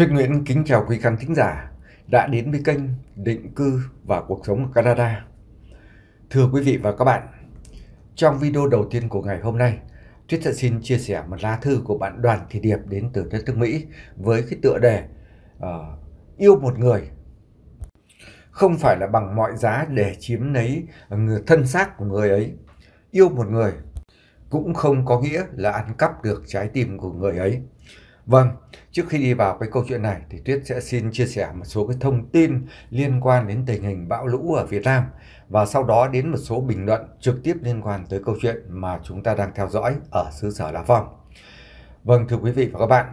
Thuyết Nguyễn kính chào quý khán thính giả đã đến với kênh Định cư và cuộc sống ở Canada. Thưa quý vị và các bạn, trong video đầu tiên của ngày hôm nay, Thuyết sẽ xin chia sẻ một lá thư của bạn Đoàn Thị Điệp đến từ đất nước Mỹ với cái tựa đề uh, Yêu một người không phải là bằng mọi giá để chiếm lấy người thân xác của người ấy. Yêu một người cũng không có nghĩa là ăn cắp được trái tim của người ấy. Vâng, trước khi đi vào cái câu chuyện này thì Tuyết sẽ xin chia sẻ một số cái thông tin liên quan đến tình hình bão lũ ở Việt Nam và sau đó đến một số bình luận trực tiếp liên quan tới câu chuyện mà chúng ta đang theo dõi ở xứ sở Đà Phong. Vâng, thưa quý vị và các bạn,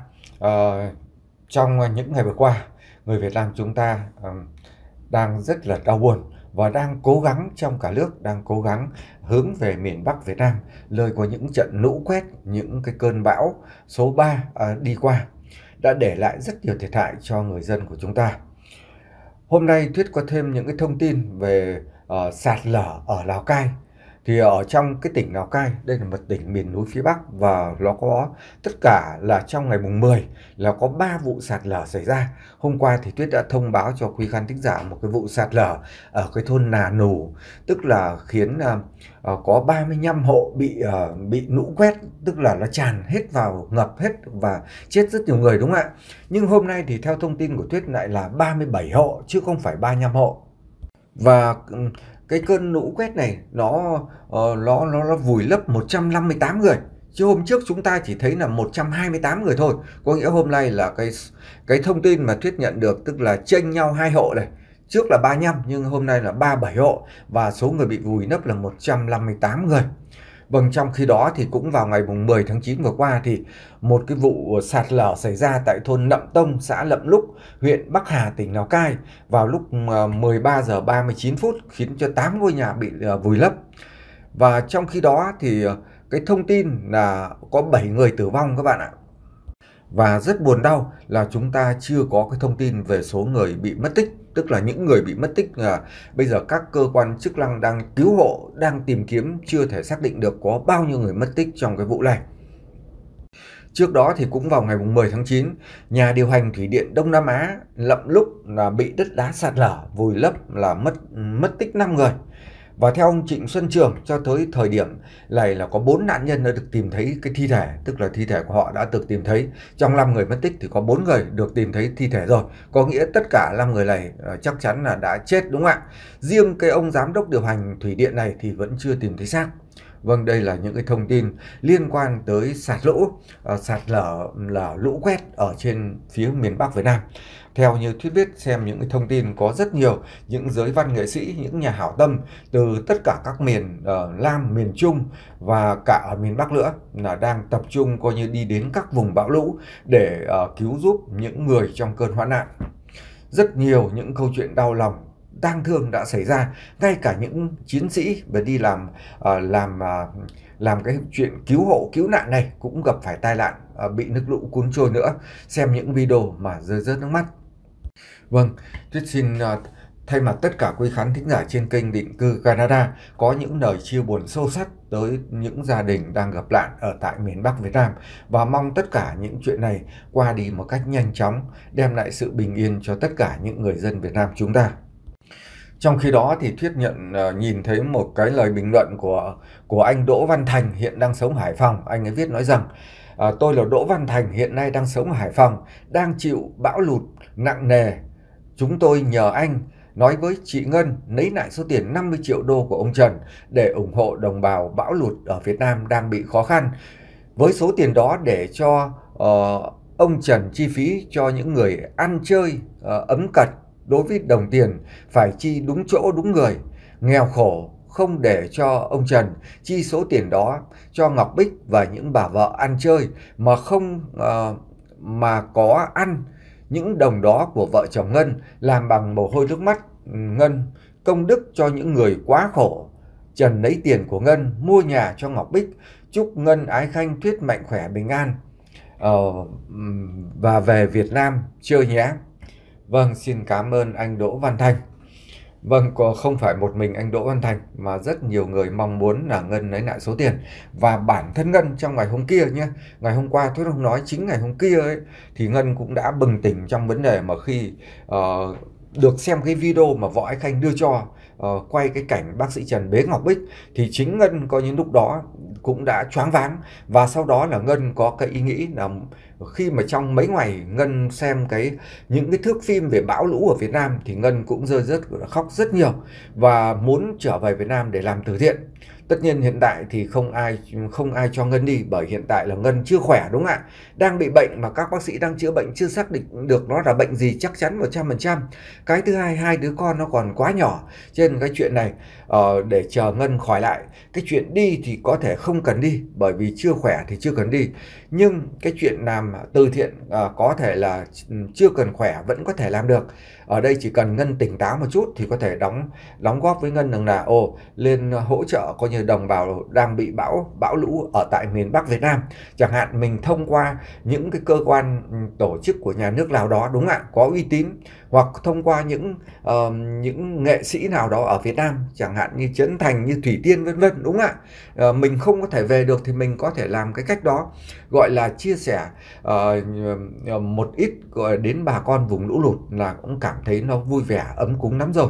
uh, trong những ngày vừa qua, người Việt Nam chúng ta uh, đang rất là đau buồn và đang cố gắng trong cả nước đang cố gắng hướng về miền Bắc Việt Nam Lời của những trận lũ quét, những cái cơn bão số 3 à, đi qua đã để lại rất nhiều thiệt hại cho người dân của chúng ta. Hôm nay Thuyết có thêm những cái thông tin về uh, sạt lở ở Lào Cai thì ở trong cái tỉnh Lào Cai đây là một tỉnh miền núi phía Bắc và nó có tất cả là trong ngày mùng 10 là có 3 vụ sạt lở xảy ra hôm qua thì Tuyết đã thông báo cho quý khán thính giả một cái vụ sạt lở ở cái thôn Nà Nù tức là khiến uh, có 35 hộ bị uh, bị lũ quét tức là nó tràn hết vào ngập hết và chết rất nhiều người đúng không ạ nhưng hôm nay thì theo thông tin của Tuyết lại là 37 hộ chứ không phải 35 hộ và ừ, cái cơn lũ quét này nó uh, nó nó nó vùi lấp 158 người chứ hôm trước chúng ta chỉ thấy là 128 người thôi có nghĩa hôm nay là cái cái thông tin mà thuyết nhận được tức là tranh nhau hai hộ này trước là 35 nhưng hôm nay là 37 hộ và số người bị vùi lấp là 158 người Vâng, trong khi đó thì cũng vào ngày 10 tháng 9 vừa qua thì một cái vụ sạt lở xảy ra tại thôn Nậm Tông, xã Lậm Lúc, huyện Bắc Hà, tỉnh Lào Cai vào lúc 13 ờ, giờ 39 phút khiến cho 8 ngôi nhà bị ờ, vùi lấp. Và trong khi đó thì ờ, cái thông tin là có 7 người tử vong các bạn ạ. Và rất buồn đau là chúng ta chưa có cái thông tin về số người bị mất tích, tức là những người bị mất tích là bây giờ các cơ quan chức năng đang cứu hộ, đang tìm kiếm chưa thể xác định được có bao nhiêu người mất tích trong cái vụ này. Trước đó thì cũng vào ngày 10 tháng 9, nhà điều hành thủy điện Đông Nam Á lậm lúc là bị đất đá sạt lở, vùi lấp là mất mất tích 5 người. Và theo ông Trịnh Xuân Trường cho tới thời điểm này là có 4 nạn nhân đã được tìm thấy cái thi thể, tức là thi thể của họ đã được tìm thấy. Trong 5 người mất tích thì có 4 người được tìm thấy thi thể rồi. Có nghĩa tất cả 5 người này ờ, chắc chắn là đã chết đúng không ạ? Riêng cái ông giám đốc điều hành thủy điện này thì vẫn chưa tìm thấy xác. Vâng, đây là những cái thông tin liên quan tới sạt lũ, ờ, sạt lở, lở lũ quét ở trên phía miền Bắc Việt Nam. Theo như thuyết biết xem những thông tin có rất nhiều những giới văn nghệ sĩ, những nhà hảo tâm từ tất cả các miền ở ờ, Lam, miền Trung và cả ở miền Bắc nữa là đang tập trung coi như đi đến các vùng bão lũ để uh, cứu giúp những người trong cơn hoạn nạn. Rất nhiều những câu chuyện đau lòng tang thương đã xảy ra ngay cả những chiến sĩ về đi làm uh, làm uh, làm cái chuyện cứu hộ cứu nạn này cũng gặp phải tai nạn uh, bị nước lũ cuốn trôi nữa xem những video mà rơi rớt nước mắt Vâng, Tuyết xin uh, thay mặt tất cả quý khán thính giả trên kênh định cư Canada có những lời chia buồn sâu sắc tới những gia đình đang gặp nạn ở tại miền Bắc Việt Nam và mong tất cả những chuyện này qua đi một cách nhanh chóng đem lại sự bình yên cho tất cả những người dân Việt Nam chúng ta. Trong khi đó thì Thuyết nhận à, nhìn thấy một cái lời bình luận của của anh Đỗ Văn Thành hiện đang sống Hải Phòng. Anh ấy viết nói rằng à, tôi là Đỗ Văn Thành hiện nay đang sống ở Hải Phòng, đang chịu bão lụt nặng nề Chúng tôi nhờ anh nói với chị Ngân lấy lại số tiền 50 triệu đô của ông Trần để ủng hộ đồng bào bão lụt ở Việt Nam đang bị khó khăn. Với số tiền đó để cho uh, ông Trần chi phí cho những người ăn chơi, uh, ấm cật đối với đồng tiền phải chi đúng chỗ đúng người, nghèo khổ không để cho ông Trần chi số tiền đó cho Ngọc Bích và những bà vợ ăn chơi mà không uh, mà có ăn những đồng đó của vợ chồng Ngân làm bằng mồ hôi nước mắt ừ, Ngân công đức cho những người quá khổ. Trần lấy tiền của Ngân mua nhà cho Ngọc Bích, chúc Ngân Ái Khanh thuyết mạnh khỏe bình an ờ, và về Việt Nam chơi nhé. Vâng, xin cảm ơn anh Đỗ Văn Thanh. Vâng, không phải một mình anh Đỗ Văn Thành mà rất nhiều người mong muốn là Ngân lấy lại số tiền. Và bản thân Ngân trong ngày hôm kia nhé, ngày hôm qua tôi không nói chính ngày hôm kia ấy, thì Ngân cũng đã bừng tỉnh trong vấn đề mà khi uh, được xem cái video mà Võ Ái Khanh đưa cho uh, quay cái cảnh bác sĩ Trần Bế Ngọc Bích thì chính Ngân coi như lúc đó cũng đã choáng váng và sau đó là Ngân có cái ý nghĩ là khi mà trong mấy ngày ngân xem cái những cái thước phim về bão lũ ở Việt Nam thì ngân cũng rơi rất khóc rất nhiều và muốn trở về Việt Nam để làm từ thiện tất nhiên hiện tại thì không ai không ai cho ngân đi bởi hiện tại là ngân chưa khỏe đúng không ạ đang bị bệnh mà các bác sĩ đang chữa bệnh chưa xác định được nó là bệnh gì chắc chắn 100% cái thứ hai hai đứa con nó còn quá nhỏ trên cái chuyện này ờ, để chờ ngân khỏi lại cái chuyện đi thì có thể không cần đi bởi vì chưa khỏe thì chưa cần đi nhưng cái chuyện làm làm từ thiện ờ, có thể là ừ, chưa cần khỏe vẫn có thể làm được ở đây chỉ cần ngân tỉnh táo một chút thì có thể đóng đóng góp với ngân rằng là ồ lên ờ, hỗ trợ coi như đồng bào đang bị bão bão lũ ở tại miền Bắc Việt Nam chẳng hạn mình thông qua những cái cơ quan ừ, tổ chức của nhà nước nào đó đúng ạ có uy tín hoặc thông qua những uh, những nghệ sĩ nào đó ở Việt Nam chẳng hạn như Trấn Thành như Thủy Tiên vân vân đúng ạ uh, mình không có thể về được thì mình có thể làm cái cách đó gọi là chia sẻ uh, một ít gọi đến bà con vùng lũ lụt là cũng cảm cảm thấy nó vui vẻ ấm cúng lắm rồi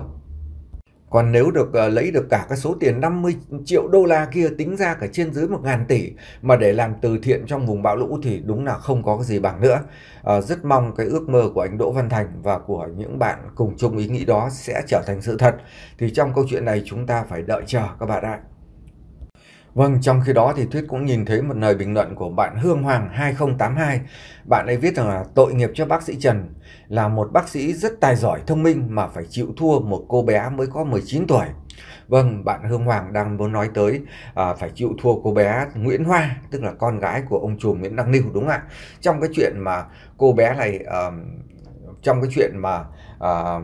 còn nếu được uh, lấy được cả cái số tiền 50 triệu đô la kia tính ra cả trên dưới 1 ngàn tỷ mà để làm từ thiện trong vùng bão lũ thì đúng là không có cái gì bằng nữa. Uh, rất mong cái ước mơ của anh Đỗ Văn Thành và của những bạn cùng chung ý nghĩ đó sẽ trở thành sự thật. Thì trong câu chuyện này chúng ta phải đợi chờ các bạn ạ. Vâng, trong khi đó thì Thuyết cũng nhìn thấy một lời bình luận của bạn Hương Hoàng 2082. Bạn ấy viết rằng là tội nghiệp cho bác sĩ Trần là một bác sĩ rất tài giỏi, thông minh mà phải chịu thua một cô bé mới có 19 tuổi. Vâng, bạn Hương Hoàng đang muốn nói tới à, phải chịu thua cô bé Nguyễn Hoa, tức là con gái của ông chủ Nguyễn Đăng Lưu đúng không ạ? Trong cái chuyện mà cô bé này à, trong cái chuyện mà à,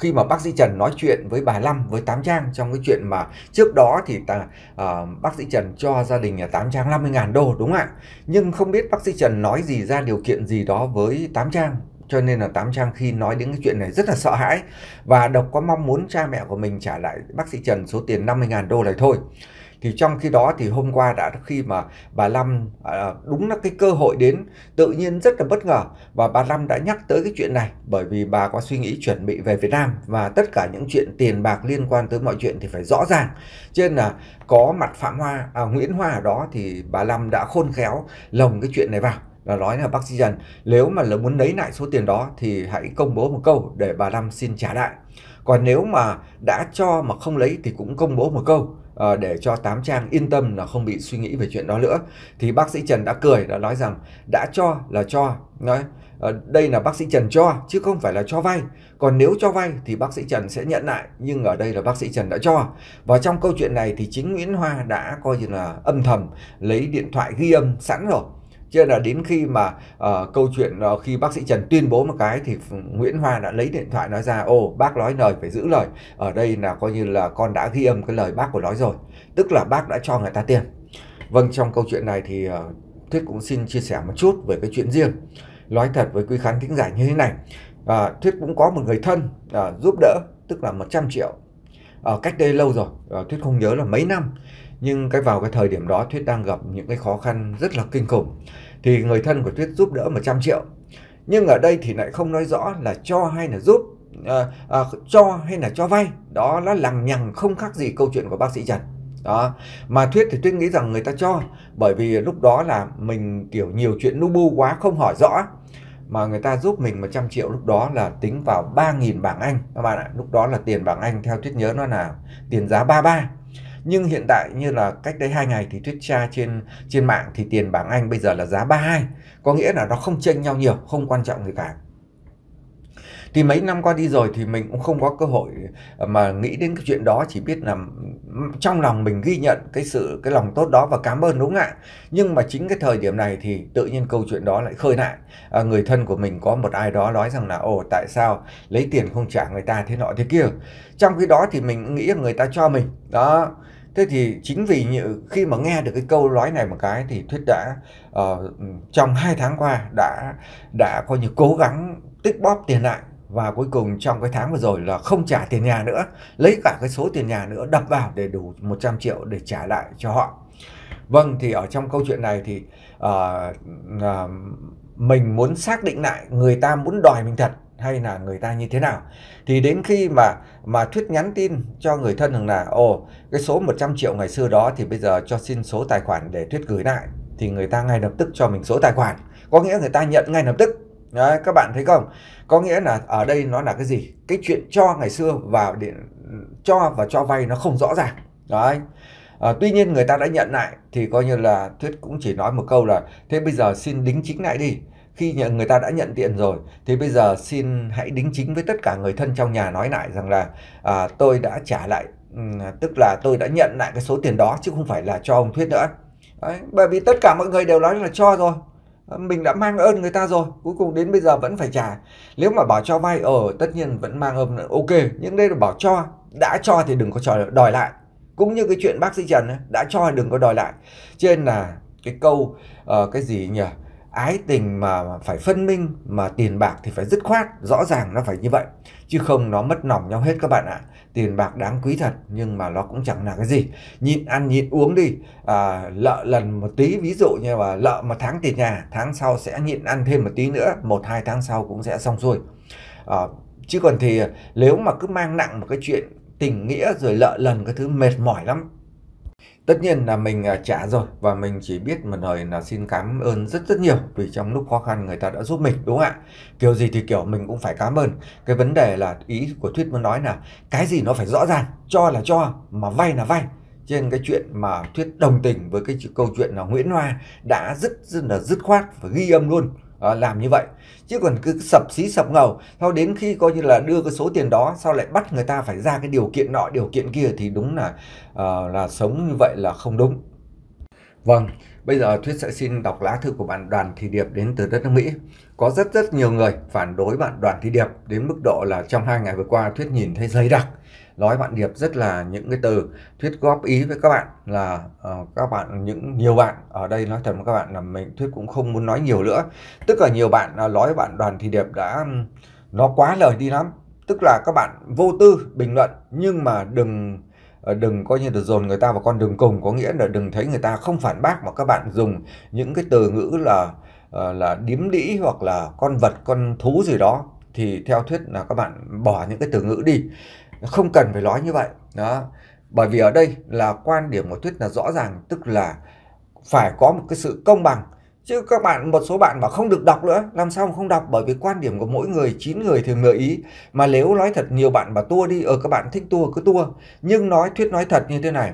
khi mà bác sĩ Trần nói chuyện với bà Lâm với Tám Trang trong cái chuyện mà trước đó thì ta, à, bác sĩ Trần cho gia đình nhà Tám Trang 50 ngàn đô đúng không ạ? Nhưng không biết bác sĩ Trần nói gì ra điều kiện gì đó với Tám Trang cho nên là Tám Trang khi nói đến cái chuyện này rất là sợ hãi và Độc có mong muốn cha mẹ của mình trả lại bác sĩ Trần số tiền 50 ngàn đô này thôi thì trong khi đó thì hôm qua đã khi mà bà Lâm à, đúng là cái cơ hội đến tự nhiên rất là bất ngờ và bà Lâm đã nhắc tới cái chuyện này bởi vì bà có suy nghĩ chuẩn bị về Việt Nam và tất cả những chuyện tiền bạc liên quan tới mọi chuyện thì phải rõ ràng trên là có mặt Phạm Hoa à, Nguyễn Hoa ở đó thì bà Lâm đã khôn khéo lồng cái chuyện này vào là nói là bác sĩ Trần nếu mà là muốn lấy lại số tiền đó thì hãy công bố một câu để bà Lâm xin trả lại còn nếu mà đã cho mà không lấy thì cũng công bố một câu Ờ, để cho tám trang yên tâm là không bị suy nghĩ về chuyện đó nữa thì bác sĩ trần đã cười đã nói rằng đã cho là cho nói ờ, đây là bác sĩ Trần cho chứ không phải là cho vay. Còn nếu cho vay thì bác sĩ Trần sẽ nhận lại nhưng ở đây là bác sĩ Trần đã cho. Và trong câu chuyện này thì chính Nguyễn Hoa đã coi như là âm thầm lấy điện thoại ghi âm sẵn rồi chứ là đến khi mà uh, câu chuyện uh, khi bác sĩ Trần tuyên bố một cái thì Nguyễn Hoa đã lấy điện thoại nói ra ô bác nói lời phải giữ lời ở đây là coi như là con đã ghi âm cái lời bác của nói rồi tức là bác đã cho người ta tiền vâng trong câu chuyện này thì uh, Thuyết cũng xin chia sẻ một chút về cái chuyện riêng nói thật với quý khán thính giả như thế này à, Thuyết cũng có một người thân à, giúp đỡ tức là 100 triệu à, cách đây lâu rồi à, Thuyết không nhớ là mấy năm nhưng cái vào cái thời điểm đó Thuyết đang gặp những cái khó khăn rất là kinh khủng thì người thân của Thuyết giúp đỡ 100 triệu nhưng ở đây thì lại không nói rõ là cho hay là giúp à, à, cho hay là cho vay đó nó lằng nhằng không khác gì câu chuyện của bác sĩ Trần đó mà thuyết thì thuyết nghĩ rằng người ta cho bởi vì lúc đó là mình kiểu nhiều chuyện nu bu quá không hỏi rõ mà người ta giúp mình 100 triệu lúc đó là tính vào 3.000 bảng Anh các bạn ạ lúc đó là tiền bảng Anh theo thuyết nhớ nó là tiền giá 33 nhưng hiện tại như là cách đây hai ngày thì thuyết tra trên trên mạng thì tiền bảng Anh bây giờ là giá 32 có nghĩa là nó không chênh nhau nhiều không quan trọng gì cả thì mấy năm qua đi rồi thì mình cũng không có cơ hội mà nghĩ đến cái chuyện đó chỉ biết là trong lòng mình ghi nhận cái sự cái lòng tốt đó và cảm ơn đúng không ạ nhưng mà chính cái thời điểm này thì tự nhiên câu chuyện đó lại khơi lại à, người thân của mình có một ai đó nói rằng là ồ tại sao lấy tiền không trả người ta thế nọ thế kia trong khi đó thì mình nghĩ người ta cho mình đó thế thì chính vì như khi mà nghe được cái câu nói này một cái thì thuyết đã uh, trong hai tháng qua đã đã coi như cố gắng tích bóp tiền lại và cuối cùng trong cái tháng vừa rồi là không trả tiền nhà nữa lấy cả cái số tiền nhà nữa đập vào để đủ 100 triệu để trả lại cho họ vâng thì ở trong câu chuyện này thì uh, uh, mình muốn xác định lại người ta muốn đòi mình thật hay là người ta như thế nào thì đến khi mà mà thuyết nhắn tin cho người thân rằng là ồ cái số 100 triệu ngày xưa đó thì bây giờ cho xin số tài khoản để thuyết gửi lại thì người ta ngay lập tức cho mình số tài khoản có nghĩa người ta nhận ngay lập tức Đấy, các bạn thấy không có nghĩa là ở đây nó là cái gì cái chuyện cho ngày xưa vào điện cho và cho vay nó không rõ ràng đấy à, tuy nhiên người ta đã nhận lại thì coi như là thuyết cũng chỉ nói một câu là thế bây giờ xin đính chính lại đi khi người ta đã nhận tiền rồi thì bây giờ xin hãy đính chính với tất cả người thân trong nhà nói lại rằng là à, tôi đã trả lại ừ, tức là tôi đã nhận lại cái số tiền đó chứ không phải là cho ông thuyết nữa Đấy, bởi vì tất cả mọi người đều nói là cho rồi mình đã mang ơn người ta rồi cuối cùng đến bây giờ vẫn phải trả nếu mà bảo cho vay ở ờ, tất nhiên vẫn mang ơn ok nhưng đây là bảo cho đã cho thì đừng có cho đòi lại cũng như cái chuyện bác sĩ trần đã cho đừng có đòi lại trên là cái câu uh, cái gì nhỉ ái tình mà phải phân minh mà tiền bạc thì phải dứt khoát rõ ràng nó phải như vậy chứ không nó mất nòng nhau hết các bạn ạ tiền bạc đáng quý thật nhưng mà nó cũng chẳng là cái gì nhịn ăn nhịn uống đi à, lợ lần một tí ví dụ như là lợ một tháng tiền nhà tháng sau sẽ nhịn ăn thêm một tí nữa một hai tháng sau cũng sẽ xong xuôi à, chứ còn thì à, nếu mà cứ mang nặng một cái chuyện tình nghĩa rồi lợ lần cái thứ mệt mỏi lắm tất nhiên là mình à, trả rồi và mình chỉ biết một lời là xin cảm ơn rất rất nhiều vì trong lúc khó khăn người ta đã giúp mình đúng không ạ kiểu gì thì kiểu mình cũng phải cảm ơn cái vấn đề là ý của thuyết muốn nói là cái gì nó phải rõ ràng cho là cho mà vay là vay trên cái chuyện mà thuyết đồng tình với cái câu chuyện là Nguyễn Hoa đã rất rất là dứt khoát và ghi âm luôn Ờ, làm như vậy chứ còn cứ sập xí sập ngầu sau đến khi coi như là đưa cái số tiền đó sau lại bắt người ta phải ra cái điều kiện nọ điều kiện kia thì đúng là à, là sống như vậy là không đúng vâng bây giờ thuyết sẽ xin đọc lá thư của bạn đoàn thị điệp đến từ đất nước mỹ có rất rất nhiều người phản đối bạn đoàn thị điệp đến mức độ là trong hai ngày vừa qua thuyết nhìn thấy dày đặc nói bạn Điệp rất là những cái từ thuyết góp ý với các bạn là uh, các bạn những nhiều bạn ở đây nói thật với các bạn là mình thuyết cũng không muốn nói nhiều nữa tức là nhiều bạn uh, nói bạn Đoàn Thị Điệp đã nó quá lời đi lắm tức là các bạn vô tư bình luận nhưng mà đừng ờ, đừng coi như được dồn người ta vào con đường cùng có nghĩa là đừng thấy người ta không phản bác mà các bạn dùng những cái từ ngữ là ờ, là điếm đĩ hoặc là con vật con thú gì đó thì theo thuyết là các bạn bỏ những cái từ ngữ đi không cần phải nói như vậy đó bởi vì ở đây là quan điểm của thuyết là rõ ràng tức là phải có một cái sự công bằng chứ các bạn một số bạn mà không được đọc nữa làm sao mà không đọc bởi vì quan điểm của mỗi người chín người thường người ý mà nếu nói thật nhiều bạn mà tua đi ở ờ, các bạn thích tua cứ tua nhưng nói thuyết nói thật như thế này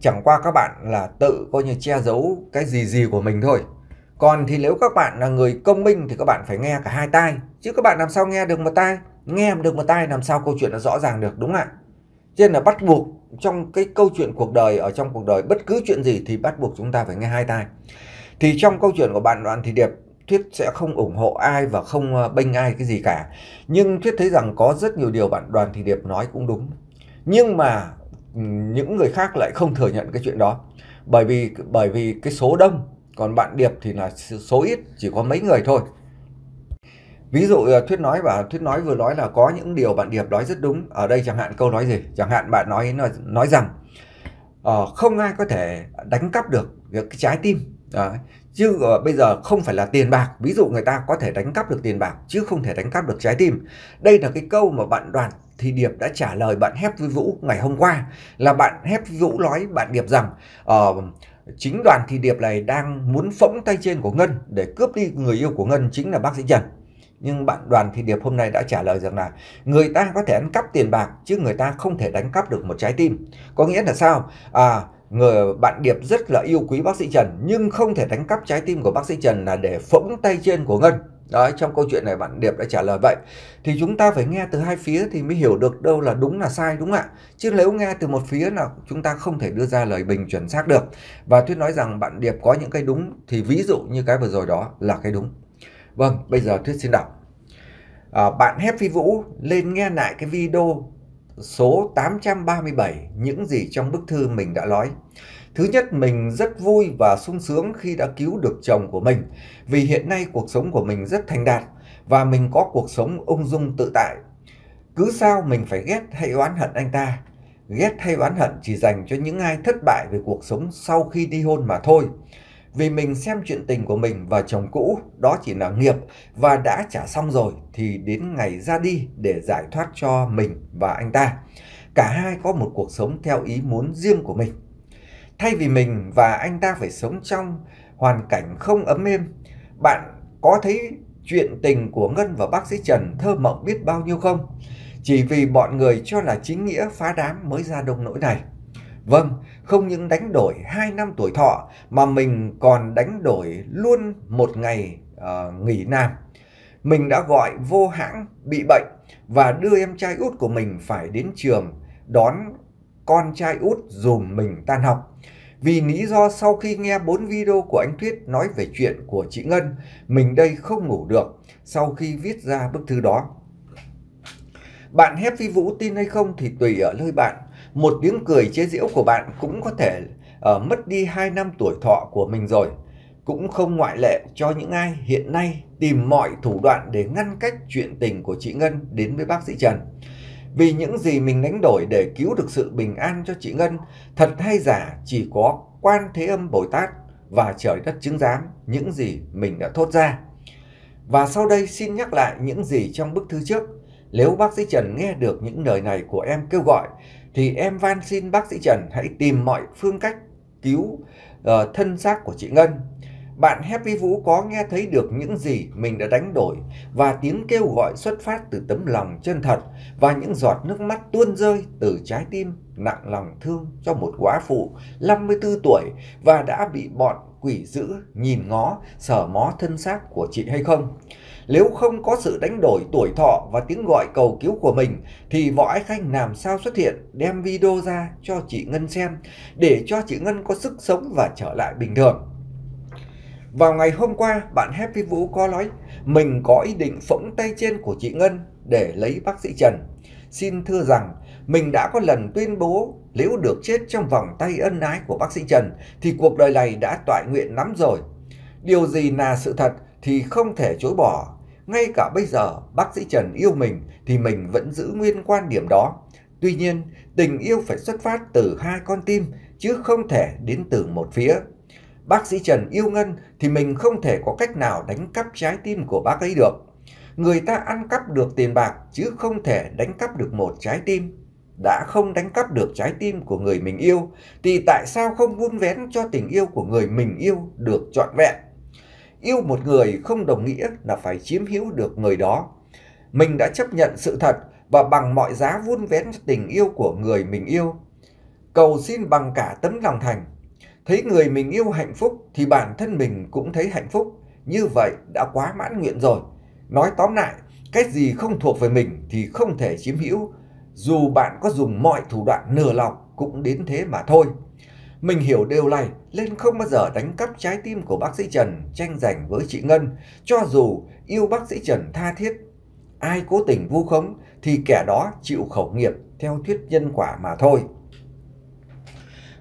chẳng qua các bạn là tự coi như che giấu cái gì gì của mình thôi còn thì nếu các bạn là người công minh thì các bạn phải nghe cả hai tai chứ các bạn làm sao nghe được một tai nghe được một tai làm sao câu chuyện nó rõ ràng được đúng không ạ cho nên là bắt buộc trong cái câu chuyện cuộc đời ở trong cuộc đời bất cứ chuyện gì thì bắt buộc chúng ta phải nghe hai tai thì trong câu chuyện của bạn đoàn thì điệp Thuyết sẽ không ủng hộ ai và không ờ, bênh ai cái gì cả. Nhưng Thuyết thấy rằng có rất nhiều điều bạn Đoàn thì Điệp nói cũng đúng. Nhưng mà ừ, những người khác lại không thừa nhận cái chuyện đó. Bởi vì bởi vì cái số đông, còn bạn Điệp thì là số ít, chỉ có mấy người thôi ví dụ ờ, thuyết nói và thuyết nói vừa nói là có những điều bạn điệp nói rất đúng ở đây chẳng hạn câu nói gì chẳng hạn bạn nói nói rằng uh, không ai có thể đánh cắp được việc trái tim Đấy. chứ uh, bây giờ không phải là tiền bạc ví dụ người ta có thể đánh cắp được tiền bạc chứ không thể đánh cắp được trái tim đây là cái câu mà bạn đoàn thì Điệp đã trả lời bạn Hép với Vũ ngày hôm qua là bạn Hép Vũ nói bạn Điệp rằng uh, chính đoàn thì Điệp này đang muốn phỗng tay trên của Ngân để cướp đi người yêu của Ngân chính là bác sĩ Trần nhưng bạn Đoàn Thị Điệp hôm nay đã trả lời rằng là người ta có thể ăn cắp tiền bạc chứ người ta không thể đánh cắp được một trái tim. Có nghĩa là sao? À, người bạn Điệp rất là yêu quý bác sĩ Trần nhưng không thể đánh cắp trái tim của bác sĩ Trần là để phỗng tay trên của Ngân. Đấy, trong câu chuyện này bạn Điệp đã trả lời vậy. Thì chúng ta phải nghe từ hai phía thì mới hiểu được đâu là đúng là sai đúng không ạ? Chứ nếu nghe từ một phía là chúng ta không thể đưa ra lời bình chuẩn xác được. Và Thuyết nói rằng bạn Điệp có những cái đúng thì ví dụ như cái vừa rồi đó là cái đúng. Vâng, bây giờ Thuyết xin đọc. À, bạn Happy Vũ lên nghe lại cái video số 837 những gì trong bức thư mình đã nói. Thứ nhất, mình rất vui và sung sướng khi đã cứu được chồng của mình vì hiện nay cuộc sống của mình rất thành đạt và mình có cuộc sống ung dung tự tại. Cứ sao mình phải ghét hay oán hận anh ta? Ghét hay oán hận chỉ dành cho những ai thất bại về cuộc sống sau khi đi hôn mà thôi vì mình xem chuyện tình của mình và chồng cũ đó chỉ là nghiệp và đã trả xong rồi thì đến ngày ra đi để giải thoát cho mình và anh ta. Cả hai có một cuộc sống theo ý muốn riêng của mình. Thay vì mình và anh ta phải sống trong hoàn cảnh không ấm êm, bạn có thấy chuyện tình của Ngân và bác sĩ Trần thơ mộng biết bao nhiêu không? Chỉ vì bọn người cho là chính nghĩa phá đám mới ra đông nỗi này. Vâng, không những đánh đổi 2 năm tuổi thọ mà mình còn đánh đổi luôn một ngày uh, nghỉ làm Mình đã gọi vô hãng bị bệnh và đưa em trai út của mình phải đến trường đón con trai út dùm mình tan học. Vì lý do sau khi nghe 4 video của anh Thuyết nói về chuyện của chị Ngân, mình đây không ngủ được sau khi viết ra bức thư đó. Bạn Happy Vũ tin hay không thì tùy ở nơi bạn một tiếng cười chế giễu của bạn cũng có thể uh, mất đi 2 năm tuổi thọ của mình rồi. Cũng không ngoại lệ cho những ai hiện nay tìm mọi thủ đoạn để ngăn cách chuyện tình của chị Ngân đến với bác sĩ Trần. Vì những gì mình đánh đổi để cứu được sự bình an cho chị Ngân, thật hay giả chỉ có quan thế âm Bồ Tát và trời đất chứng giám những gì mình đã thốt ra. Và sau đây xin nhắc lại những gì trong bức thư trước. Nếu bác sĩ Trần nghe được những lời này của em kêu gọi, thì em van xin bác sĩ Trần hãy tìm mọi phương cách cứu uh, thân xác của chị Ngân. Bạn Happy Vũ có nghe thấy được những gì mình đã đánh đổi và tiếng kêu gọi xuất phát từ tấm lòng chân thật và những giọt nước mắt tuôn rơi từ trái tim nặng lòng thương cho một quá phụ 54 tuổi và đã bị bọn quỷ dữ nhìn ngó, sờ mó thân xác của chị hay không? Nếu không có sự đánh đổi tuổi thọ và tiếng gọi cầu cứu của mình thì Võ Ái Khanh làm sao xuất hiện đem video ra cho chị Ngân xem để cho chị Ngân có sức sống và trở lại bình thường. Vào ngày hôm qua, bạn Happy Vũ có nói mình có ý định phẫng tay trên của chị Ngân để lấy bác sĩ Trần. Xin thưa rằng, mình đã có lần tuyên bố nếu được chết trong vòng tay ân ái của bác sĩ Trần thì cuộc đời này đã toại nguyện lắm rồi. Điều gì là sự thật thì không thể chối bỏ. Ngay cả bây giờ, bác sĩ Trần yêu mình thì mình vẫn giữ nguyên quan điểm đó. Tuy nhiên, tình yêu phải xuất phát từ hai con tim chứ không thể đến từ một phía. Bác sĩ Trần yêu Ngân thì mình không thể có cách nào đánh cắp trái tim của bác ấy được. Người ta ăn cắp được tiền bạc chứ không thể đánh cắp được một trái tim. Đã không đánh cắp được trái tim của người mình yêu thì tại sao không vun vén cho tình yêu của người mình yêu được trọn vẹn? Yêu một người không đồng nghĩa là phải chiếm hữu được người đó. Mình đã chấp nhận sự thật và bằng mọi giá vun vén tình yêu của người mình yêu. Cầu xin bằng cả tấm lòng thành. Thấy người mình yêu hạnh phúc thì bản thân mình cũng thấy hạnh phúc. Như vậy đã quá mãn nguyện rồi. Nói tóm lại, cái gì không thuộc về mình thì không thể chiếm hữu. Dù bạn có dùng mọi thủ đoạn nửa lòng cũng đến thế mà thôi. Mình hiểu điều này nên không bao giờ đánh cắp trái tim của bác sĩ Trần tranh giành với chị Ngân, cho dù yêu bác sĩ Trần tha thiết. Ai cố tình vu khống thì kẻ đó chịu khẩu nghiệp theo thuyết nhân quả mà thôi.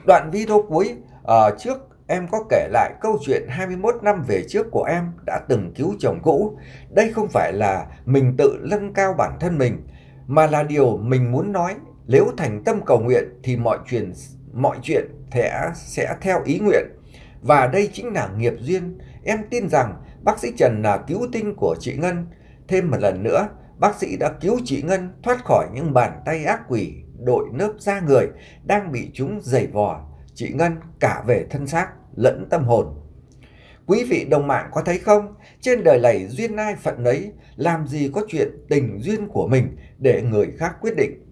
Đoạn video cuối ở ờ, trước em có kể lại câu chuyện 21 năm về trước của em đã từng cứu chồng cũ. Đây không phải là mình tự nâng cao bản thân mình, mà là điều mình muốn nói. Nếu thành tâm cầu nguyện thì mọi chuyện mọi chuyện thẻ sẽ theo ý nguyện. Và đây chính là nghiệp duyên. Em tin rằng bác sĩ Trần là cứu tinh của chị Ngân. Thêm một lần nữa, bác sĩ đã cứu chị Ngân thoát khỏi những bàn tay ác quỷ đội nớp da người đang bị chúng giày vò. Chị Ngân cả về thân xác lẫn tâm hồn. Quý vị đồng mạng có thấy không? Trên đời này duyên ai phận ấy, làm gì có chuyện tình duyên của mình để người khác quyết định.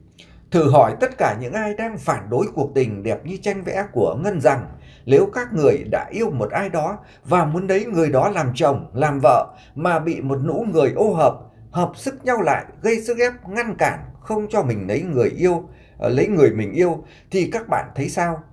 Thử hỏi tất cả những ai đang phản đối cuộc tình đẹp như tranh vẽ của Ngân rằng nếu các người đã yêu một ai đó và muốn lấy người đó làm chồng, làm vợ mà bị một nũ người ô hợp, hợp sức nhau lại, gây sức ép, ngăn cản, không cho mình lấy người yêu, ờ, lấy người mình yêu thì các bạn thấy sao?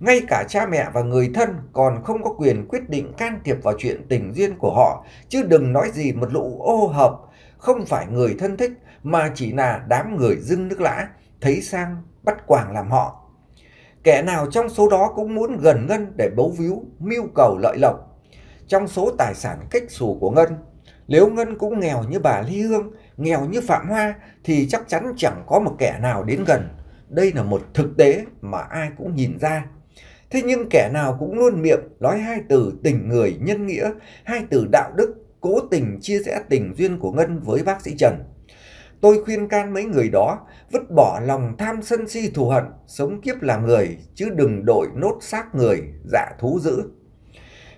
Ngay cả cha mẹ và người thân còn không có quyền quyết định can thiệp vào chuyện tình duyên của họ, chứ đừng nói gì một lũ ô hợp, không phải người thân thích mà chỉ là đám người dưng nước lã thấy sang bắt quảng làm họ. Kẻ nào trong số đó cũng muốn gần Ngân để bấu víu, mưu cầu lợi lộc. Trong số tài sản cách xù của Ngân, nếu Ngân cũng nghèo như bà Ly Hương, nghèo như Phạm Hoa thì chắc chắn chẳng có một kẻ nào đến gần. Đây là một thực tế mà ai cũng nhìn ra. Thế nhưng kẻ nào cũng luôn miệng nói hai từ tình người nhân nghĩa, hai từ đạo đức, cố tình chia rẽ tình duyên của Ngân với bác sĩ Trần. Tôi khuyên can mấy người đó vứt bỏ lòng tham sân si thù hận, sống kiếp làm người chứ đừng đội nốt xác người giả thú dữ.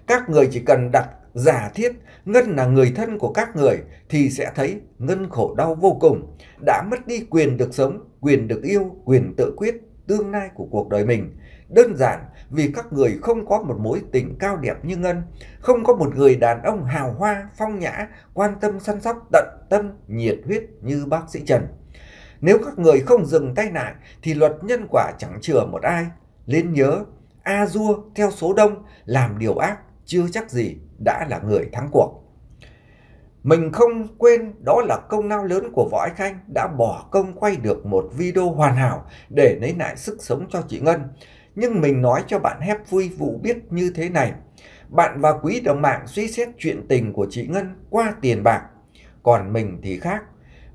Các người chỉ cần đặt giả thiết Ngân là người thân của các người thì sẽ thấy Ngân khổ đau vô cùng, đã mất đi quyền được sống, quyền được yêu, quyền tự quyết tương lai của cuộc đời mình. Đơn giản vì các người không có một mối tình cao đẹp như Ngân, không có một người đàn ông hào hoa, phong nhã, quan tâm săn sóc tận tâm, nhiệt huyết như bác sĩ Trần. Nếu các người không dừng tay lại thì luật nhân quả chẳng chừa một ai. Lên nhớ, a dua theo số đông làm điều ác chưa chắc gì đã là người thắng cuộc. Mình không quên đó là công lao lớn của Võ Ái Khanh đã bỏ công quay được một video hoàn hảo để lấy lại sức sống cho chị Ngân. Nhưng mình nói cho bạn hép vui vụ biết như thế này. Bạn và quý đồng mạng suy xét chuyện tình của chị Ngân qua tiền bạc. Còn mình thì khác.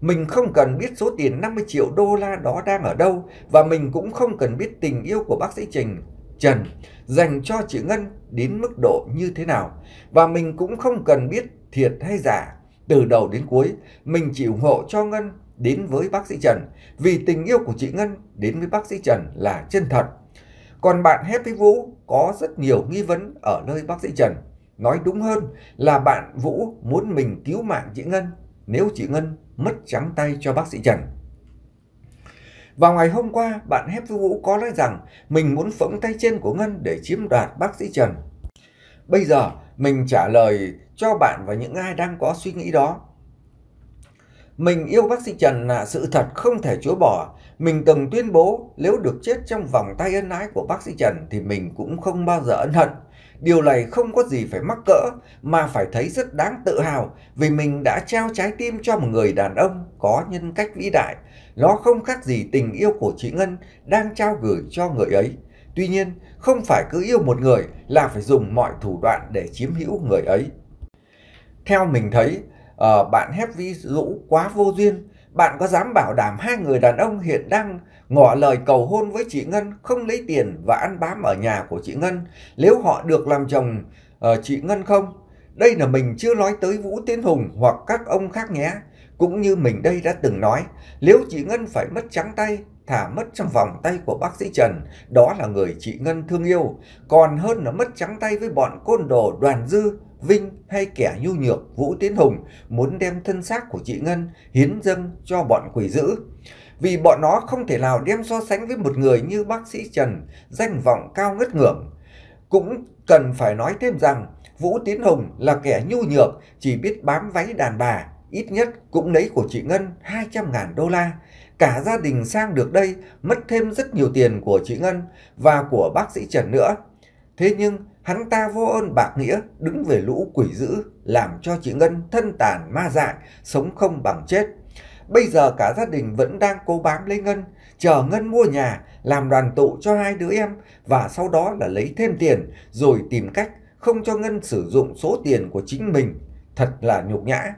Mình không cần biết số tiền 50 triệu đô la đó đang ở đâu và mình cũng không cần biết tình yêu của bác sĩ Trình Trần dành cho chị Ngân đến mức độ như thế nào. Và mình cũng không cần biết thiệt hay giả. Từ đầu đến cuối, mình chỉ ủng hộ cho Ngân đến với bác sĩ Trần vì tình yêu của chị Ngân đến với bác sĩ Trần là chân thật. Còn bạn Happy Vũ có rất nhiều nghi vấn ở nơi bác sĩ Trần. Nói đúng hơn là bạn Vũ muốn mình cứu mạng chị Ngân nếu chị Ngân mất trắng tay cho bác sĩ Trần. Vào ngày hôm qua, bạn Happy Vũ có nói rằng mình muốn phẫng tay trên của Ngân để chiếm đoạt bác sĩ Trần. Bây giờ, mình trả lời cho bạn và những ai đang có suy nghĩ đó. Mình yêu bác sĩ Trần là sự thật không thể chối bỏ. Mình từng tuyên bố nếu được chết trong vòng tay ân ái của bác sĩ Trần thì mình cũng không bao giờ ân hận. Điều này không có gì phải mắc cỡ mà phải thấy rất đáng tự hào vì mình đã trao trái tim cho một người đàn ông có nhân cách vĩ đại. Nó không khác gì tình yêu của chị Ngân đang trao gửi cho người ấy. Tuy nhiên, không phải cứ yêu một người là phải dùng mọi thủ đoạn để chiếm hữu người ấy. Theo mình thấy, Ờ, bạn hép ví dũ quá vô duyên. Bạn có dám bảo đảm hai người đàn ông hiện đang ngỏ lời cầu hôn với chị Ngân không lấy tiền và ăn bám ở nhà của chị Ngân nếu họ được làm chồng uh, chị Ngân không? Đây là mình chưa nói tới Vũ Tiến Hùng hoặc các ông khác nhé. Cũng như mình đây đã từng nói, nếu chị Ngân phải mất trắng tay, thả mất trong vòng tay của bác sĩ Trần, đó là người chị Ngân thương yêu, còn hơn là mất trắng tay với bọn côn đồ đoàn dư Vinh hay kẻ nhu nhược Vũ Tiến Hùng muốn đem thân xác của chị Ngân hiến dâng cho bọn quỷ dữ. Vì bọn nó không thể nào đem so sánh với một người như bác sĩ Trần, danh vọng cao ngất ngưỡng. Cũng cần phải nói thêm rằng Vũ Tiến Hùng là kẻ nhu nhược, chỉ biết bám váy đàn bà, ít nhất cũng lấy của chị Ngân 200.000 đô la. Cả gia đình sang được đây mất thêm rất nhiều tiền của chị Ngân và của bác sĩ Trần nữa. Thế nhưng Hắn ta vô ơn bạc nghĩa, đứng về lũ quỷ dữ, làm cho chị Ngân thân tàn ma dại, sống không bằng chết. Bây giờ cả gia đình vẫn đang cố bám lấy Ngân, chờ Ngân mua nhà, làm đoàn tụ cho hai đứa em và sau đó là lấy thêm tiền rồi tìm cách không cho Ngân sử dụng số tiền của chính mình. Thật là nhục nhã.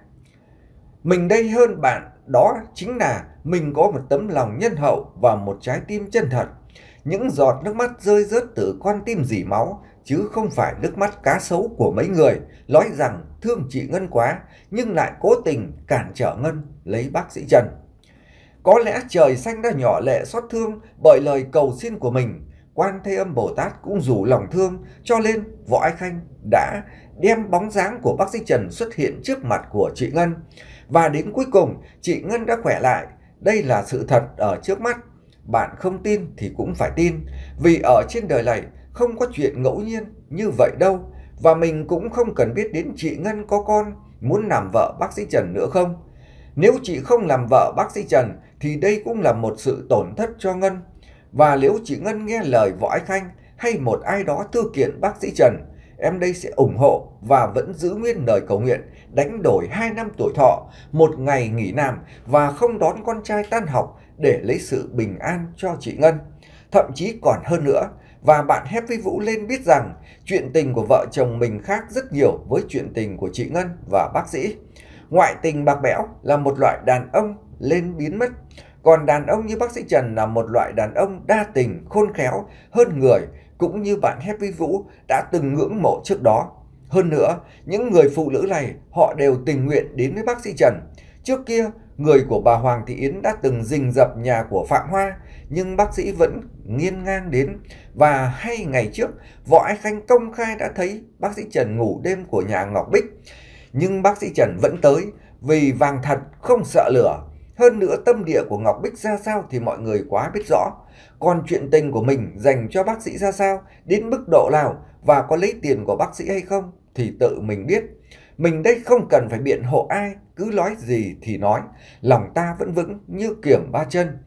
Mình đây hơn bạn, đó chính là mình có một tấm lòng nhân hậu và một trái tim chân thật. Những giọt nước mắt rơi rớt từ con tim dỉ máu chứ không phải nước mắt cá sấu của mấy người nói rằng thương chị Ngân quá nhưng lại cố tình cản trở Ngân lấy bác sĩ Trần. Có lẽ trời xanh đã nhỏ lệ xót thương bởi lời cầu xin của mình, quan thế âm Bồ Tát cũng rủ lòng thương cho nên Võ Ái Khanh đã đem bóng dáng của bác sĩ Trần xuất hiện trước mặt của chị Ngân. Và đến cuối cùng chị Ngân đã khỏe lại, đây là sự thật ở trước mắt. Bạn không tin thì cũng phải tin, vì ở trên đời này không có chuyện ngẫu nhiên như vậy đâu và mình cũng không cần biết đến chị Ngân có con muốn làm vợ bác sĩ Trần nữa không. Nếu chị không làm vợ bác sĩ Trần thì đây cũng là một sự tổn thất cho Ngân. Và nếu chị Ngân nghe lời Võ Ái Khanh hay một ai đó thư kiện bác sĩ Trần, em đây sẽ ủng hộ và vẫn giữ nguyên lời cầu nguyện đánh đổi hai năm tuổi thọ, một ngày nghỉ làm và không đón con trai tan học để lấy sự bình an cho chị Ngân. Thậm chí còn hơn nữa, và bạn Happy Vũ lên biết rằng chuyện tình của vợ chồng mình khác rất nhiều với chuyện tình của chị Ngân và bác sĩ. Ngoại tình bạc bẽo là một loại đàn ông lên biến mất, còn đàn ông như bác sĩ Trần là một loại đàn ông đa tình, khôn khéo, hơn người, cũng như bạn Happy Vũ đã từng ngưỡng mộ trước đó. Hơn nữa, những người phụ nữ này họ đều tình nguyện đến với bác sĩ Trần. Trước kia, Người của bà Hoàng Thị Yến đã từng rình dập nhà của Phạm Hoa, nhưng bác sĩ vẫn nghiêng ngang đến. Và hay ngày trước, Võ Ái Khanh công khai đã thấy bác sĩ Trần ngủ đêm của nhà Ngọc Bích. Nhưng bác sĩ Trần vẫn tới, vì vàng thật không sợ lửa. Hơn nữa tâm địa của Ngọc Bích ra sao thì mọi người quá biết rõ. Còn chuyện tình của mình dành cho bác sĩ ra sao, đến mức độ nào và có lấy tiền của bác sĩ hay không thì tự mình biết. Mình đây không cần phải biện hộ ai, cứ nói gì thì nói, lòng ta vẫn vững như kiềng ba chân.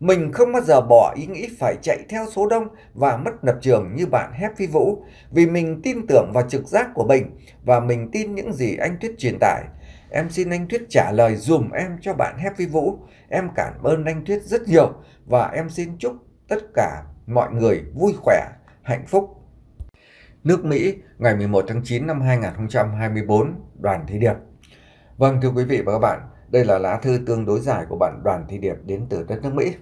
Mình không bao giờ bỏ ý nghĩ phải chạy theo số đông và mất lập trường như bạn Hép Phi Vũ, vì mình tin tưởng vào trực giác của mình và mình tin những gì anh Tuyết truyền tải. Em xin anh Tuyết trả lời dùm em cho bạn Hép Phi Vũ. Em cảm ơn anh Tuyết rất nhiều và em xin chúc tất cả mọi người vui khỏe, hạnh phúc nước Mỹ ngày 11 tháng 9 năm 2024, đoàn thí điệp. Vâng thưa quý vị và các bạn, đây là lá thư tương đối dài của bạn đoàn thí điệp đến từ đất nước Mỹ.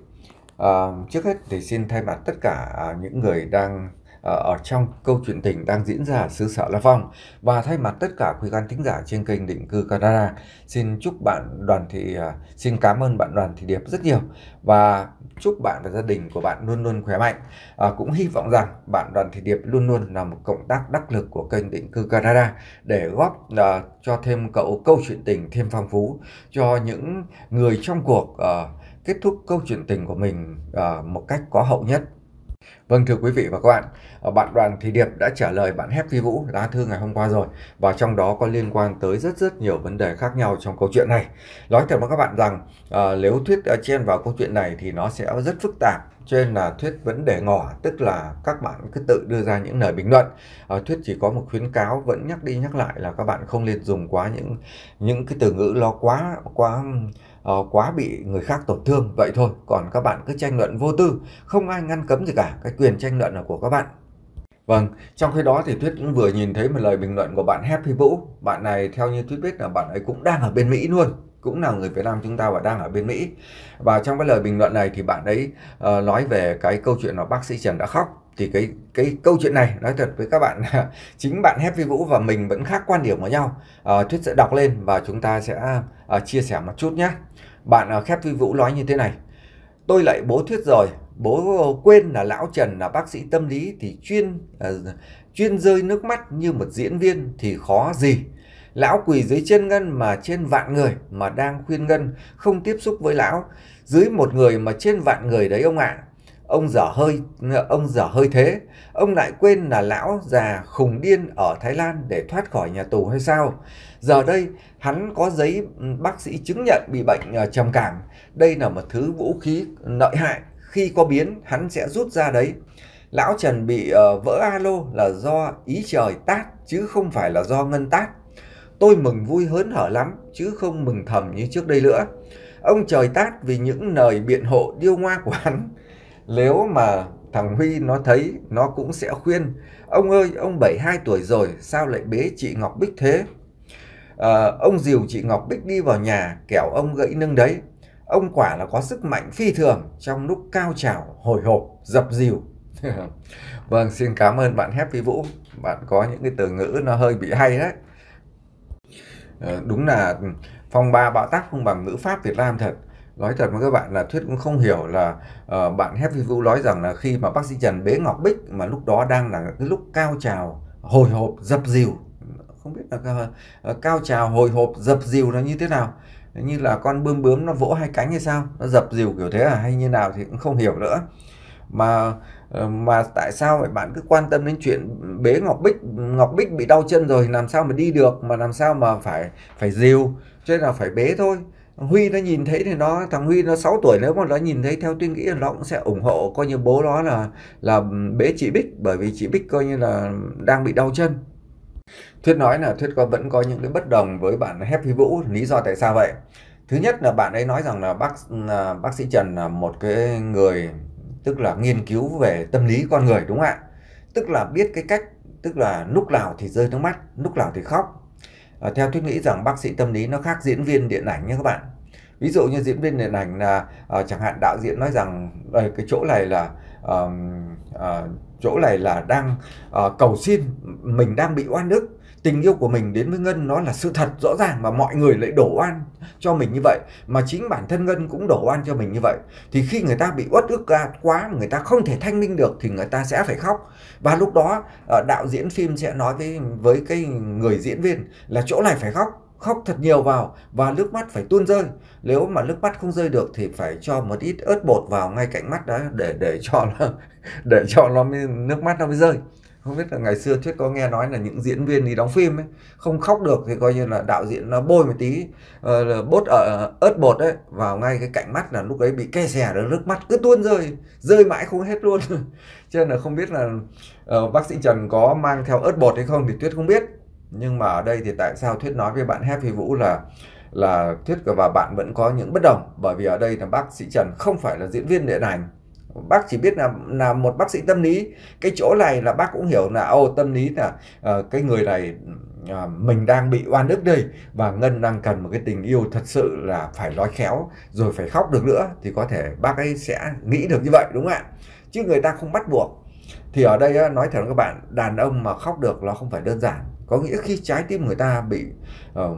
À, trước hết thì xin thay mặt tất cả à, những người đang Ờ, ở trong câu chuyện tình đang diễn ra ở xứ sở La Vong và thay mặt tất cả quý khán thính giả trên kênh định cư Canada xin chúc bạn Đoàn Thị ờ, xin cảm ơn bạn Đoàn Thị Điệp rất nhiều và chúc bạn và gia đình của bạn luôn luôn khỏe mạnh à, cũng hy vọng rằng bạn Đoàn Thị Điệp luôn luôn là một cộng tác đắc lực của kênh định cư Canada để góp à, cho thêm cậu câu chuyện tình thêm phong phú cho những người trong cuộc à, kết thúc câu chuyện tình của mình à, một cách có hậu nhất Vâng thưa quý vị và các bạn, ờ, bạn Đoàn Thị Điệp đã trả lời bạn hép phi Vũ lá thư ngày hôm qua rồi và trong đó có liên quan tới rất rất nhiều vấn đề khác nhau trong câu chuyện này. Nói thật với các bạn rằng à, nếu thuyết ờ, chen vào câu chuyện này thì nó sẽ rất phức tạp trên là thuyết vấn đề ngỏ tức là các bạn cứ tự đưa ra những lời bình luận à, thuyết chỉ có một khuyến cáo vẫn nhắc đi nhắc lại là các bạn không nên dùng quá những những cái từ ngữ nó quá quá Ờ, quá bị người khác tổn thương vậy thôi còn các bạn cứ tranh luận vô tư không ai ngăn cấm gì cả cái quyền tranh luận là của các bạn Vâng, trong khi đó thì Thuyết cũng vừa nhìn thấy một lời bình luận của bạn Happy Vũ. Bạn này theo như Thuyết biết là bạn ấy cũng đang ở bên Mỹ luôn, cũng là người Việt Nam chúng ta và đang ở bên Mỹ. Và trong cái lời bình luận này thì bạn ấy uh, nói về cái câu chuyện là bác sĩ Trần đã khóc thì cái cái câu chuyện này nói thật với các bạn chính bạn Happy Vũ và mình vẫn khác quan điểm với nhau à, Thuyết sẽ đọc lên và chúng ta sẽ à, chia sẻ một chút nhé bạn uh, Happy Vũ nói như thế này tôi lại bố Thuyết rồi bố quên là lão Trần là bác sĩ tâm lý thì chuyên à, chuyên rơi nước mắt như một diễn viên thì khó gì lão quỳ dưới chân ngân mà trên vạn người mà đang khuyên ngân không tiếp xúc với lão dưới một người mà trên vạn người đấy ông ạ à ông dở hơi ông dở hơi thế ông lại quên là lão già khùng điên ở thái lan để thoát khỏi nhà tù hay sao giờ đây hắn có giấy bác sĩ chứng nhận bị bệnh ờ, trầm cảm đây là một thứ vũ khí lợi hại khi có biến hắn sẽ rút ra đấy lão trần bị uh, vỡ alo là do ý trời tát chứ không phải là do ngân tát tôi mừng vui hớn hở lắm chứ không mừng thầm như trước đây nữa ông trời tát vì những lời biện hộ điêu ngoa của hắn nếu mà thằng Huy nó thấy nó cũng sẽ khuyên Ông ơi ông 72 tuổi rồi sao lại bế chị Ngọc Bích thế à, Ông dìu chị Ngọc Bích đi vào nhà kẻo ông gãy nâng đấy Ông quả là có sức mạnh phi thường trong lúc cao trào hồi hộp dập dìu Vâng xin cảm ơn bạn Happy Vũ Bạn có những cái từ ngữ nó hơi bị hay đấy à, Đúng là phong ba bão tác không bằng ngữ pháp Việt Nam thật nói thật với các bạn là thuyết cũng không hiểu là uh, bạn Happy Vũ nói rằng là khi mà bác sĩ Trần bế Ngọc Bích mà lúc đó đang là cái lúc cao trào hồi hộp dập dìu không biết là uh, cao trào hồi hộp dập dìu nó như thế nào như là con bươm bướm nó vỗ hai cánh hay sao nó dập dìu kiểu thế à hay như nào thì cũng không hiểu nữa mà ờ, mà tại sao vậy bạn cứ quan tâm đến chuyện bế ngọc bích ngọc bích bị đau chân rồi làm sao mà đi được mà làm sao mà phải phải dìu cho nên là phải bế thôi Huy nó nhìn thấy thì nó thằng Huy nó 6 tuổi nếu mà nó nhìn thấy theo tôi nghĩ là nó cũng sẽ ủng hộ coi như bố nó là là bế chị Bích bởi vì chị Bích coi như là đang bị đau chân. Thuyết nói là Thuyết có vẫn có những cái bất đồng với bạn Happy Vũ lý do tại sao vậy? Thứ nhất là bạn ấy nói rằng là bác à, bác sĩ Trần là một cái người tức là nghiên cứu về tâm lý con người đúng không ạ? Tức là biết cái cách tức là lúc nào thì rơi nước mắt, lúc nào thì khóc, à, theo thuyết nghĩ rằng bác sĩ tâm lý nó khác diễn viên điện ảnh nhé các bạn ví dụ như diễn viên điện ảnh là à, chẳng hạn đạo diễn nói rằng đây ờ, cái chỗ này là à, à, chỗ này là đang à, cầu xin mình đang bị oan đức tình yêu của mình đến với Ngân nó là sự thật rõ ràng mà mọi người lại đổ oan cho mình như vậy mà chính bản thân Ngân cũng đổ oan cho mình như vậy thì khi người ta bị uất ức quá người ta không thể thanh minh được thì người ta sẽ phải khóc và lúc đó ờ, đạo diễn phim sẽ nói với với cái người diễn viên là chỗ này phải khóc khóc thật nhiều vào và nước mắt phải tuôn rơi nếu mà nước mắt không rơi được thì phải cho một ít ớt bột vào ngay cạnh mắt đó để để cho nó để cho nó nước mắt nó mới rơi không biết là ngày xưa thuyết có nghe nói là những diễn viên đi đóng phim ấy không khóc được thì coi như là đạo diễn nó bôi một tí uh, bốt ở ớt bột ấy vào ngay cái cạnh mắt là lúc ấy bị ke xè nó nước mắt cứ tuôn rơi rơi mãi không hết luôn cho nên là không biết là uh, bác sĩ trần có mang theo ớt bột hay không thì thuyết không biết nhưng mà ở đây thì tại sao thuyết nói với bạn happy vũ là là thuyết và bạn vẫn có những bất đồng bởi vì ở đây là bác sĩ trần không phải là diễn viên điện ảnh bác chỉ biết là là một bác sĩ tâm lý cái chỗ này là bác cũng hiểu là ô tâm lý là uh, cái người này uh, mình đang bị oan ức đây và ngân đang cần một cái tình yêu thật sự là phải nói khéo rồi phải khóc được nữa thì có thể bác ấy sẽ nghĩ được như vậy đúng không ạ chứ người ta không bắt buộc thì ở đây nói thật các bạn đàn ông mà khóc được nó không phải đơn giản có nghĩa khi trái tim người ta bị uh,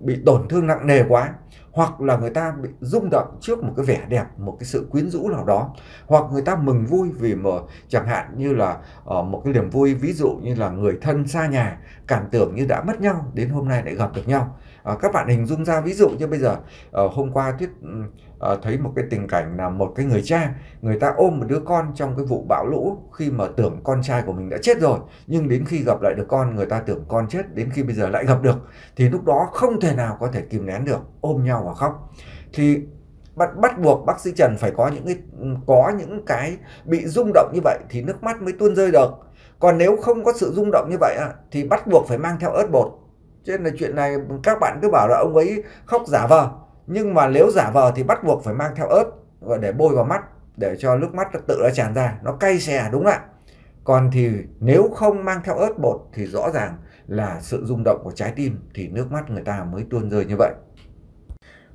bị tổn thương nặng nề quá hoặc là người ta bị rung động trước một cái vẻ đẹp một cái sự quyến rũ nào đó hoặc người ta mừng vui vì mà chẳng hạn như là ở ờ, một cái niềm vui ví dụ như là người thân xa nhà cảm tưởng như đã mất nhau đến hôm nay lại gặp được nhau Ờ, các bạn hình dung ra ví dụ như bây giờ à, hôm qua thuyết à, ừ, ờ, thấy một cái tình cảnh là một cái người cha người ta ôm một đứa con trong cái vụ bão lũ khi mà tưởng con trai của mình đã chết rồi nhưng đến khi gặp lại được con người ta tưởng con chết đến khi bây giờ lại gặp được thì lúc đó không thể nào có thể kìm nén được ôm nhau và khóc thì bắt bắt buộc bác sĩ Trần phải có những cái ừ, có những cái bị rung động như vậy thì nước mắt mới tuôn rơi được còn nếu không có sự rung động như vậy thì bắt buộc phải mang theo ớt bột cho nên là chuyện này các bạn cứ bảo là ông ấy khóc giả vờ nhưng mà nếu giả vờ thì bắt buộc phải mang theo ớt và để bôi vào mắt để cho nước mắt nó tự nó tràn ra nó cay xè đúng không ạ còn thì nếu không mang theo ớt bột thì rõ ràng là sự rung động của trái tim thì nước mắt người ta mới tuôn rơi như vậy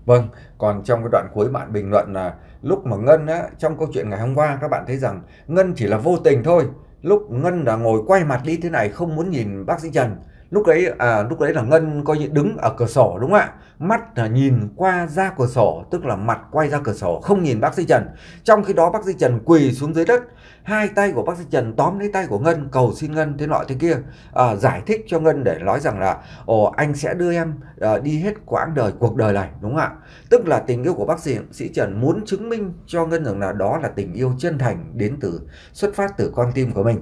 vâng còn trong cái đoạn cuối bạn bình luận là lúc mà ngân á, trong câu chuyện ngày hôm qua các bạn thấy rằng ngân chỉ là vô tình thôi lúc ngân đã ngồi quay mặt đi thế này không muốn nhìn bác sĩ trần lúc đấy à, lúc đấy là ngân coi như đứng ở cửa sổ đúng không ạ mắt là nhìn qua ra cửa sổ tức là mặt quay ra cửa sổ không nhìn bác sĩ trần trong khi đó bác sĩ trần quỳ xuống dưới đất hai tay của bác sĩ trần tóm lấy tay của ngân cầu xin ngân thế nọ thế kia à, giải thích cho ngân để nói rằng là ồ anh sẽ đưa em à, đi hết quãng đời cuộc đời này đúng không ạ tức là tình yêu của bác sĩ sĩ trần muốn chứng minh cho ngân rằng là đó là tình yêu chân thành đến từ xuất phát từ con tim của mình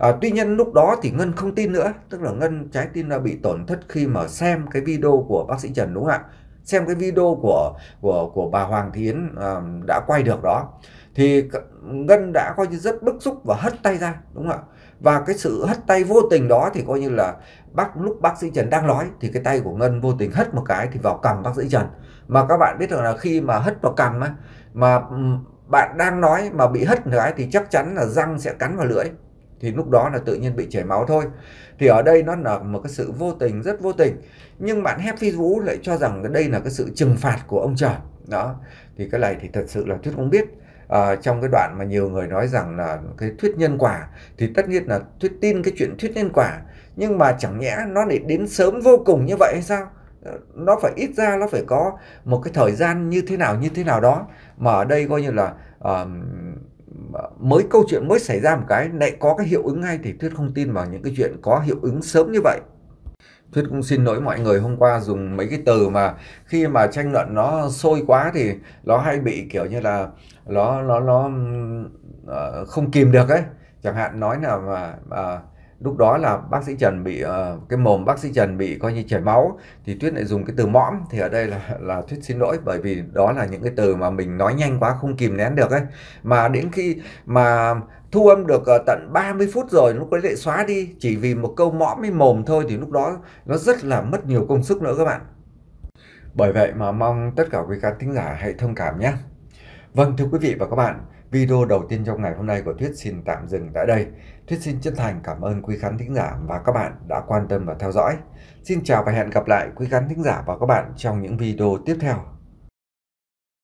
À, tuy nhiên lúc đó thì Ngân không tin nữa, tức là Ngân trái tim đã bị tổn thất khi mà xem cái video của bác sĩ Trần đúng không ạ? Xem cái video của của của bà Hoàng thiến Yến à, đã quay được đó. Thì Ngân đã coi như rất bức xúc và hất tay ra đúng không ạ? Và cái sự hất tay vô tình đó thì coi như là bác lúc bác sĩ Trần đang nói thì cái tay của Ngân vô tình hất một cái thì vào cằm bác sĩ Trần. Mà các bạn biết rằng là khi mà hất vào cằm á mà bạn đang nói mà bị hất một cái thì chắc chắn là răng sẽ cắn vào lưỡi thì lúc đó là tự nhiên bị chảy máu thôi thì ở đây nó là một cái sự vô tình rất vô tình nhưng bạn Happy Vũ lại cho rằng đây là cái sự trừng phạt của ông trời đó thì cái này thì thật sự là thuyết không biết à, trong cái đoạn mà nhiều người nói rằng là cái thuyết nhân quả thì tất nhiên là thuyết tin cái chuyện thuyết nhân quả nhưng mà chẳng nhẽ nó lại đến sớm vô cùng như vậy hay sao ờ, nó phải ít ra nó phải có một cái thời gian như thế nào như thế nào đó mà ở đây coi như là uh, Ờ, mới câu chuyện mới xảy ra một cái lại có cái hiệu ứng ngay thì thuyết không tin vào những cái chuyện có hiệu ứng sớm như vậy thuyết cũng xin lỗi mọi người hôm qua dùng mấy cái từ mà khi mà tranh luận nó sôi quá thì nó hay bị kiểu như là nó nó nó uh, không kìm được ấy chẳng hạn nói là mà uh, lúc đó là bác sĩ Trần bị ờ, cái mồm bác sĩ Trần bị coi như chảy máu thì Tuyết lại dùng cái từ mõm thì ở đây là là Tuyết xin lỗi bởi vì đó là những cái từ mà mình nói nhanh quá không kìm nén được ấy mà đến khi mà thu âm được uh, tận 30 phút rồi lúc đấy lại xóa đi chỉ vì một câu mõm với mồm thôi thì lúc đó nó rất là mất nhiều công sức nữa các bạn bởi vậy mà mong tất cả quý khán thính giả hãy thông cảm nhé vâng thưa quý vị và các bạn Video đầu tiên trong ngày hôm nay của Thuyết xin tạm dừng tại đây. Thuyết xin chân thành cảm ơn quý khán thính giả và các bạn đã quan tâm và theo dõi. Xin chào và hẹn gặp lại quý khán thính giả và các bạn trong những video tiếp theo.